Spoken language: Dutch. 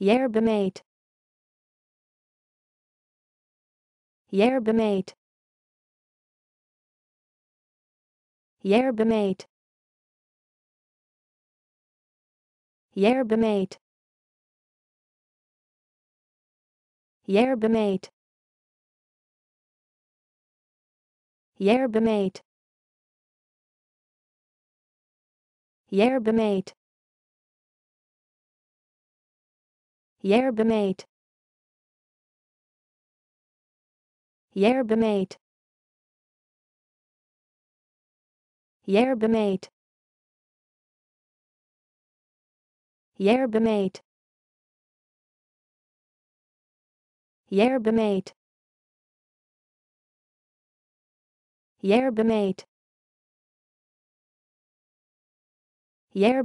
Yerba mate. Yerba mate. Yerba mate. Yerba mate. Yerba mate. Yerba mate. Yerba mate. Jer bemeed. Jer bemeed. Jer